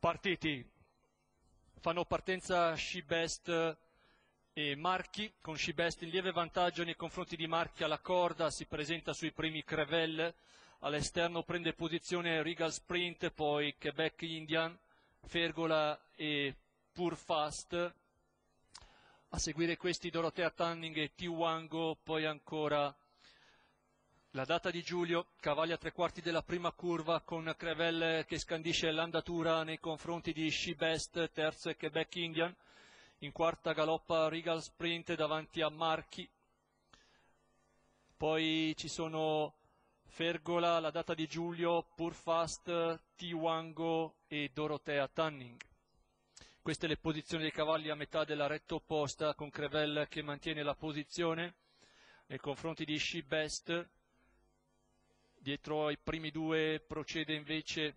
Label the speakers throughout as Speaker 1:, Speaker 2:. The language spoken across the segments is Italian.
Speaker 1: partiti fanno partenza Scibest e Marchi, con Scibest in lieve vantaggio nei confronti di Marchi alla corda, si presenta sui primi Crevel, all'esterno prende posizione Regal Sprint, poi Quebec Indian, Fergola e Purfast, a seguire questi Dorotea Tanning e Tiwango, poi ancora la data di Giulio cavalli a tre quarti della prima curva con Crevel che scandisce l'andatura nei confronti di She Best, terzo e Quebec Indian. In quarta galoppa Regal Sprint davanti a Marchi. Poi ci sono Fergola, la data di Giulio, Purfast, Tiwango e Dorotea Tanning. Queste le posizioni dei cavalli a metà della retta opposta con Crevel che mantiene la posizione nei confronti di She Best Dietro ai primi due procede invece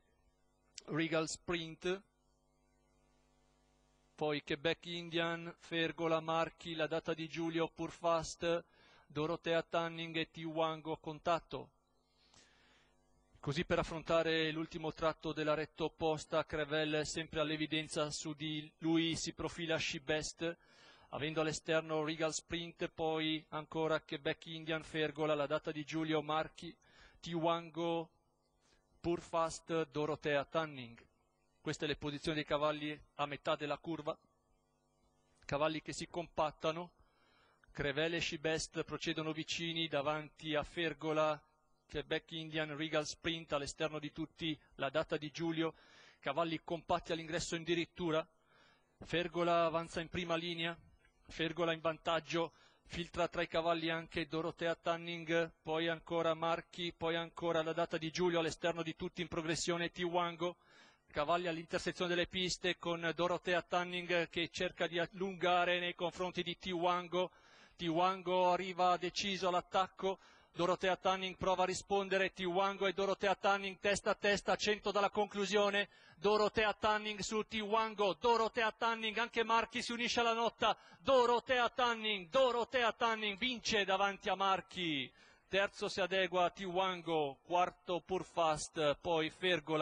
Speaker 1: Regal Sprint, poi Quebec Indian, Fergola, Marchi, la data di Giulio, Purfast, Dorotea Tanning e Tiwango a contatto. Così per affrontare l'ultimo tratto della retta opposta, Crevel sempre all'evidenza su di lui si profila Scibest, avendo all'esterno Regal Sprint, poi ancora Quebec Indian, Fergola, la data di Giulio Marchi, Tiwango, Purfast, Dorotea, Tanning. Queste le posizioni dei cavalli a metà della curva. Cavalli che si compattano. Crevelle e Shibest procedono vicini davanti a Fergola, Quebec Indian, Regal Sprint all'esterno di tutti, la data di Giulio. Cavalli compatti all'ingresso addirittura. Fergola avanza in prima linea, Fergola in vantaggio, filtra tra i cavalli anche Dorotea Tanning, poi ancora Marchi, poi ancora la data di Giulio all'esterno di tutti in progressione Tiwango, cavalli all'intersezione delle piste con Dorotea Tanning che cerca di allungare nei confronti di Tiwango, Tiwango arriva deciso all'attacco, Dorotea Tanning prova a rispondere, Tiwango e Dorotea Tanning testa a testa, accento dalla conclusione, Dorotea Tanning su Tiwango, Dorotea Tanning, anche Marchi si unisce alla notta, Dorotea Tanning, Dorotea Tanning vince davanti a Marchi, terzo si adegua a Tiwango, quarto Purfast, poi Fergola.